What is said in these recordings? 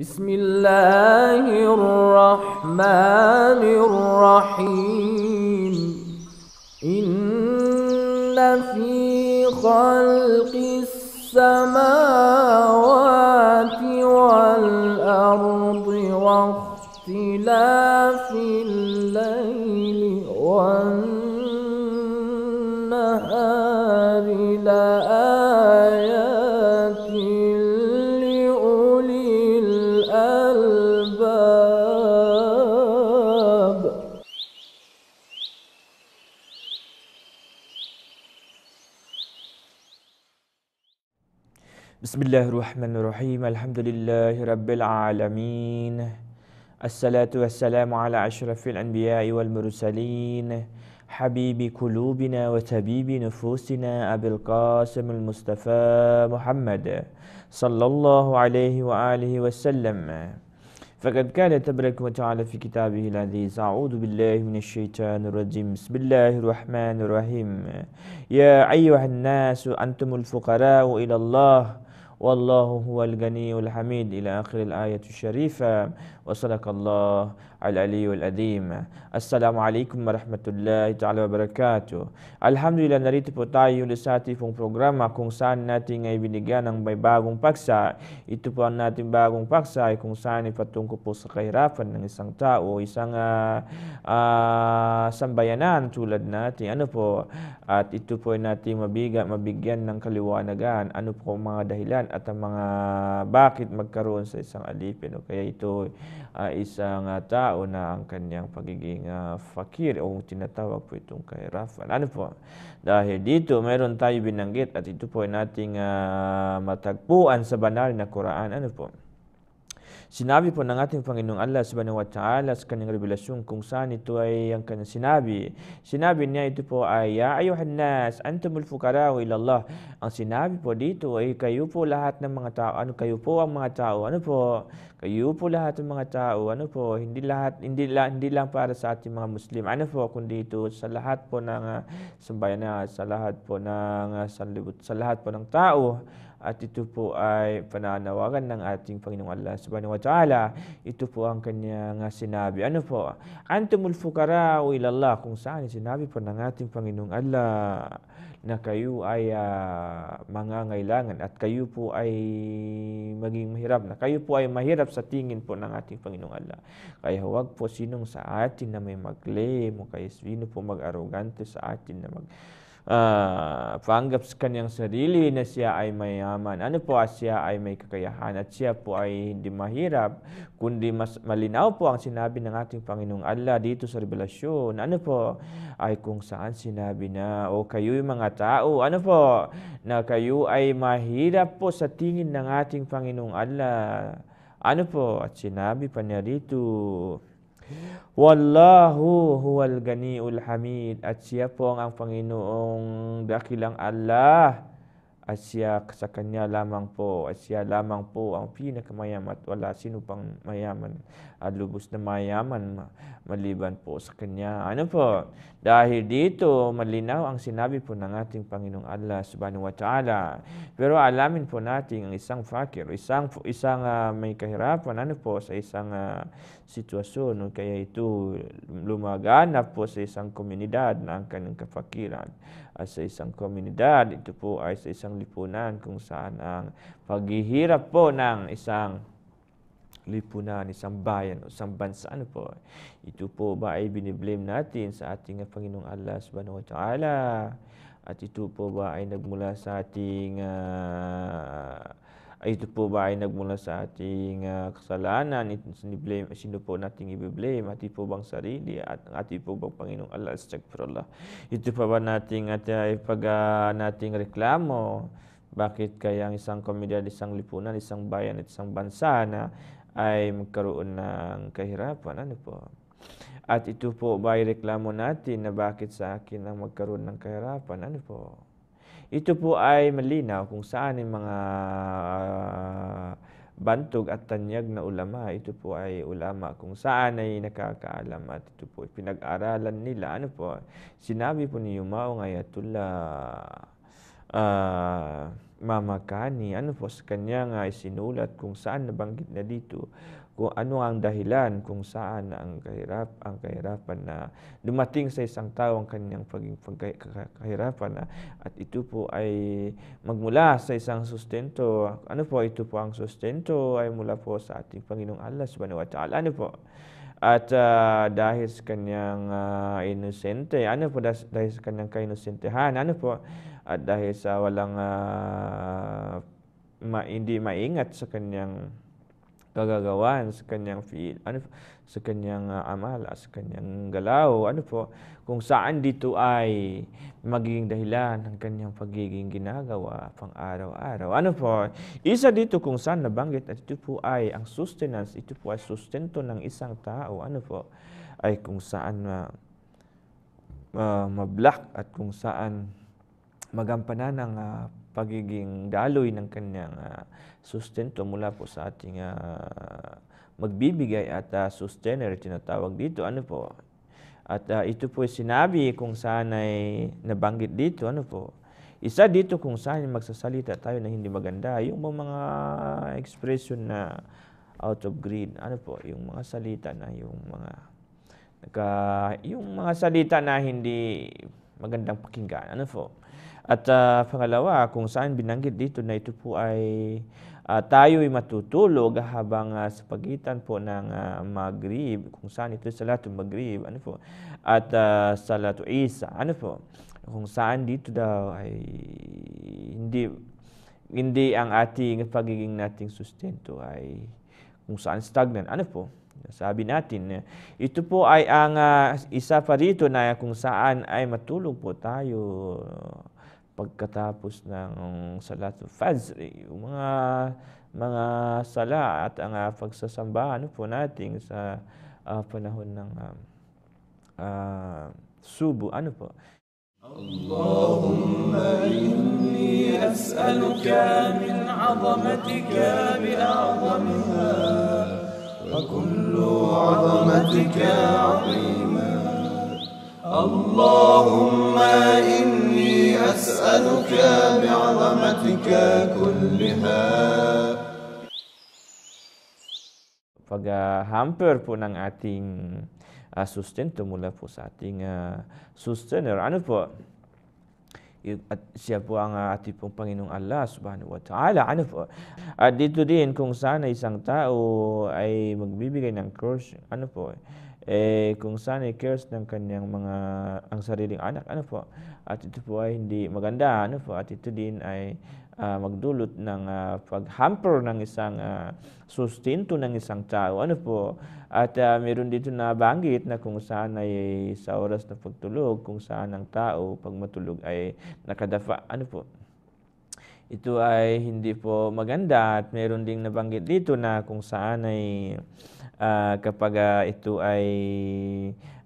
بسم الله الرحمن الرحيم إن في خلق السماوات والأرض واختلاف الليل والنهار لآخر الله الرحمن الرحيم الحمد لله رب العالمين الصلاة والسلام على أشرف الأنبياء والمرسلين حبيب قلوبنا وتبيب نفوسنا أبي القاسم المصطفى محمد صلى الله عليه وآله وسلم فقد قال تبارك وتعالى في كتابه العزيز أعوذ بالله من الشيطان الرجيم بسم الله الرحمن الرحيم يا أيها الناس أنتم الفقراء إلى الله والله هو الغني الحميد إلى آخر الآية الشريفة وصدق الله al-aliyyul adim. Assalamu alaikum warahmatullahi ta'ala wabarakatuh. Alhamdulillah, narito po tayo ulit sa ating pong programa kung saan natin ay binigyan ng may bagong paksa. Ito po ang nating bagong paksa ay kung saan ipatungko po sa kahirapan ng isang tao, isang uh, uh, sambayanan tulad natin. Ano po? At ito po ay natin mabigyan, mabigyan ng kaliwanagan. Ano po ang mga dahilan at ang mga bakit magkaroon sa isang alipin. O kaya ito uh, isang uh, tao tao na ang kanyang pagiging uh, fakir o tinatawag po itong kay kahirapan. Ano po? Dahil dito mayroon tayo binanggit at ito po ay nating uh, matagpuan sa banal na Quran. Ano po? Sinabi po ng ating Panginoong Allah subhanahu wa ta'ala sa kanyang revelasyon kung saan ito ay ang kanyang sinabi. Sinabi niya ito po ay, Ya ayuhan nas, antumul fukara ila Allah. Ang sinabi po dito ay kayo po lahat ng mga tao. Ano kayo po ang mga tao? Ano po? Kayo po lahat ng mga tao. Ano po? Hindi lahat hindi lang hindi lang para sa ating mga Muslim. Ano po kundi ito sa lahat po ng uh, ah, sambayanan, sa lahat po ng uh, ah, sa, sa lahat po ng tao. At ito po ay pananawagan ng ating Panginoong Allah subhanahu wa ta'ala. Ito po ang kanyang sinabi. Ano po? Antumul fukara o ilallah. Kung saan sinabi po ng ating Panginoong Allah na kayo ay uh, ah, mga ngailangan at kayo po ay maging mahirap na kayo po ay mahirap sa tingin po ng ating Panginoong Allah. Kaya huwag po sinong sa atin na may mag-claim o kaya sino po mag-arogante sa atin na mag uh, paanggap sa kanyang sarili na siya ay mayaman. Ano po at siya ay may kakayahan at siya po ay hindi mahirap, kundi mas malinaw po ang sinabi ng ating Panginoong Allah dito sa Revelasyon. Ano po ay kung saan sinabi na o kayo yung mga tao, ano po na kayo ay mahirap po sa tingin ng ating Panginoong Allah. Ano po at sinabi pa niya dito, Wallahu huwal ganiul hamid. At siya po ang, Panginoong dakilang Allah at siya sa kanya lamang po at siya lamang po ang pinakamayaman at wala sino pang mayaman at lubos na mayaman maliban po sa kanya. Ano po? Dahil dito malinaw ang sinabi po ng ating Panginoong Allah subhanahu wa ta'ala. Pero alamin po natin ang isang fakir, isang isang uh, may kahirapan ano po sa isang uh, sitwasyon kaya ito lumaganap po sa isang komunidad na ang kanyang kafakiran at sa isang komunidad ito po ay sa isang lipunan kung saan ang paghihirap po ng isang lipunan, isang bayan o isang bansa. Ano po? Ito po ba ay biniblame natin sa ating Panginoong Allah subhanahu wa ta'ala? At ito po ba ay nagmula sa ating uh, ay ito po ba ay nagmula sa ating uh, kasalanan, blame, sino po nating i-blame, ating po bang sarili at ating po bang Panginoong Allah, astagfirullah. Ito pa ba nating at uh, ah, pag uh, ah, nating reklamo, bakit kaya ang isang komunidad, isang lipunan, isang bayan at isang bansa na ay magkaroon ng kahirapan? Ano po? At ito po ba ay reklamo natin na bakit sa akin ang magkaroon ng kahirapan? Ano po? Ito po ay malinaw kung saan yung mga uh, bantog at tanyag na ulama. Ito po ay ulama kung saan ay nakakaalam at ito po pinag-aralan nila. Ano po? Sinabi po ni Yumao Ngayatullah uh, pagmamakani, ano po sa kanya nga isinulat kung saan nabanggit na dito, kung ano ang dahilan kung saan ang kahirap ang kahirapan na dumating sa isang tao ang kanyang paging kahirapan na, at ito po ay magmula sa isang sustento ano po ito po ang sustento ay mula po sa ating Panginoong Allah subhanahu wa ta'ala ano po at uh, dahil sa kanyang uh, inosente, ano po dahil sa kanyang kainusentehan, ano po, at dahil sa walang uh, ma, hindi maingat sa kanyang kagagawan sa kanyang fiil, ano sa kanyang uh, ah, amal, sa kanyang galaw, ano po, kung saan dito ay magiging dahilan ng kanyang pagiging ginagawa pang araw-araw. Ano po, isa dito kung saan nabanggit at ito po ay ang sustenance, ito po ay sustento ng isang tao, ano po, ay kung saan uh, uh, mablock at kung saan magampanan ng uh, pagiging daloy ng kanyang uh, sustento mula po sa ating uh, magbibigay at uh, sustainer, tinatawag dito. Ano po? At uh, ito po sinabi kung saan ay nabanggit dito. Ano po? Isa dito kung saan magsasalita tayo na hindi maganda, yung mga expression na out of greed, ano po, yung mga salita na yung mga naka, yung mga salita na hindi magandang pakinggan, ano po. At uh, pangalawa, kung saan binanggit dito na ito po ay uh, ah, tayo ay matutulog habang uh, sa pagitan po ng uh, Maghrib, kung saan ito Salatul Maghrib, ano po, at uh, Salatul Isa, ano po, kung saan dito daw ay hindi hindi ang ating pagiging nating sustento ay kung saan stagnant. Ano po? Sabi natin, ito po ay ang uh, isa pa rito na kung saan ay matulog po tayo pagkatapos ng Salat fajr yung mga mga sala at ang uh, ah, pagsasamba ano po nating sa uh, panahon ng uh, uh, subo ano po Allahumma inni as'aluka min أسألك من عظمتك wa kullu عظمتك 'azima اللهم الدنيا كلها pag uh, hamper po ng ating uh, ah, sustento mula po sa ating uh, sustainer. Ano po? At siya po ang uh, ating pong Panginoong Allah subhanahu wa ta'ala. Ano po? At dito din kung sana isang tao ay magbibigay ng curse, ano po? Eh, kung sana curse ng kanyang mga ang sariling anak, ano po? At ito po ay hindi maganda, ano po? At ito din ay uh, magdulot ng uh, pag-hamper ng isang uh, ah, sustinto ng isang tao. Ano po? At uh, meron dito na banggit na kung saan ay sa oras na pagtulog, kung saan ang tao pag matulog ay nakadafa. Ano po? ito ay hindi po maganda at meron ding nabanggit dito na kung saan ay uh, kapag uh, ito ay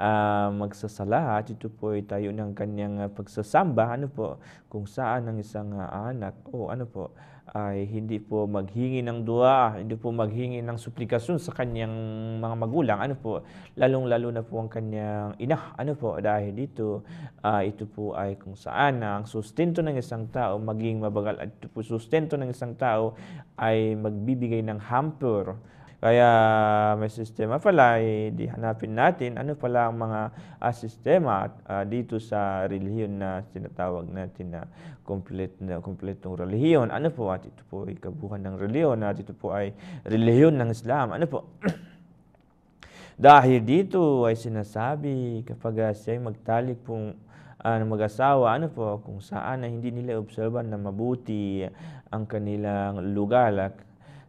uh, magsasala at ito po ay tayo ng kanyang pagsasamba ano po kung saan ang isang uh, anak o ano po ay hindi po maghingi ng dua, hindi po maghingi ng suplikasyon sa kanyang mga magulang. Ano po, lalong-lalo na po ang kanyang ina. Ano po, dahil dito, uh, ito po ay kung saan ang sustento ng isang tao maging mabagal at ito po sustento ng isang tao ay magbibigay ng hamper kaya may sistema pala, eh, hanapin natin ano pala ang mga uh, sistema uh, dito sa relihiyon na sinatawag natin na complete na kompletong relihiyon. Ano po at ito po ay kabuhan ng relihiyon na ito po ay relihiyon ng Islam. Ano po? Dahil dito ay sinasabi kapag uh, ah, siya ay magtalik pong uh, mag-asawa, ano po, kung saan na hindi nila obserban na mabuti ang kanilang lugar,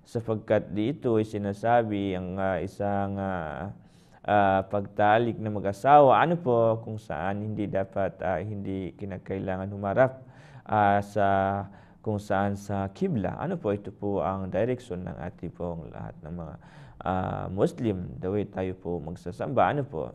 sapagkat dito ay sinasabi ang uh, isang uh, uh, pagtalik ng mag-asawa ano po kung saan hindi dapat uh, hindi kinakailangan humarap uh, sa kung saan sa kibla ano po ito po ang direction ng ating pong lahat ng mga uh, Muslim, the way tayo po magsasamba, ano po,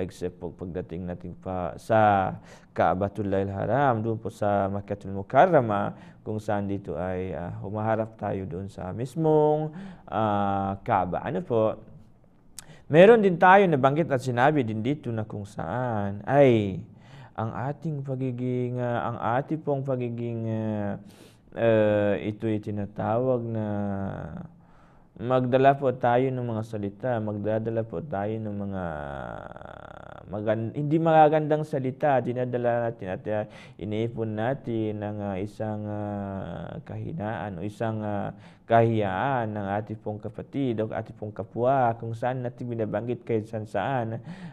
except po pagdating natin pa sa Kaabatullahil Haram, doon po sa Makatul Mukarrama, kung saan dito ay uh, humaharap tayo doon sa mismong uh, Kaaba. Ano po, meron din tayo nabanggit at sinabi din dito na kung saan ay ang ating pagiging, uh, ang ating pong pagiging uh, uh, ito'y tinatawag na magdala po tayo ng mga salita, magdadala po tayo ng mga magand- hindi magagandang salita, dinadala natin at uh, iniipon natin ng uh, isang uh, kahinaan o isang uh, kahiyaan ng ating pong kapatid o ating pong kapwa kung saan natin binabanggit kahit saan saan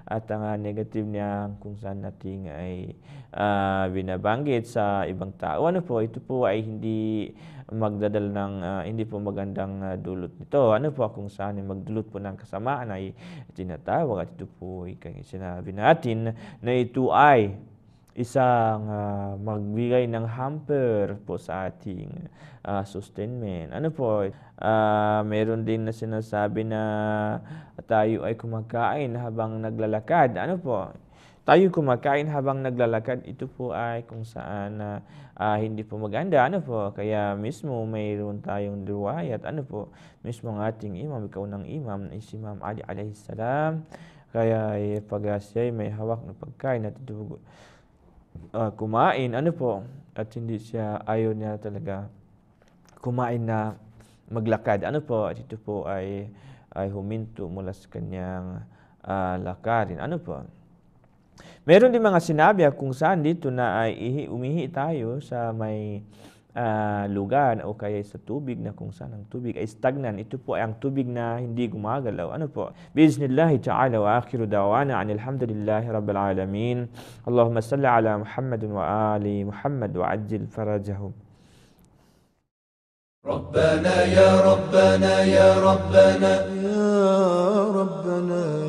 at ang uh, negative niya kung saan natin ay uh, binabanggit sa ibang tao. Ano po, ito po ay hindi magdadal ng uh, hindi po magandang uh, dulot nito. Ano po kung saan magdulot po ng kasamaan ay tinatawag at ito po ay sinabi natin na ito ay isang uh, magbigay ng hamper po sa ating uh, ah, sustainment. Ano po, uh, meron din na sinasabi na tayo ay kumakain habang naglalakad. Ano po, tayo kumakain habang naglalakad, ito po ay kung saan uh, uh, hindi po maganda. Ano po? Kaya mismo mayroon tayong at Ano po? Mismo ang ating imam, ikaw ng imam, si Imam Ali alayhi salam. Kaya eh, pag siya may hawak ng pagkain at ito uh, kumain, ano po, at hindi siya, ayaw niya talaga kumain na maglakad. Ano po, at ito po ay, ay huminto mula sa kanyang uh, lakarin. Ano po? Meron din mga sinabi kung saan dito na ay umihi tayo sa may uh, lugan o kaya sa tubig na kung saan ang tubig ay stagnan. Ito po ay ang tubig na hindi gumagalaw. Ano po? Bismillah ta'ala wa akhiru dawana an alhamdulillahi rabbil alamin. Allahumma salli ala Muhammad wa ali Muhammad wa ajil farajahum. ربنا يا ربنا يا ربنا يا ربنا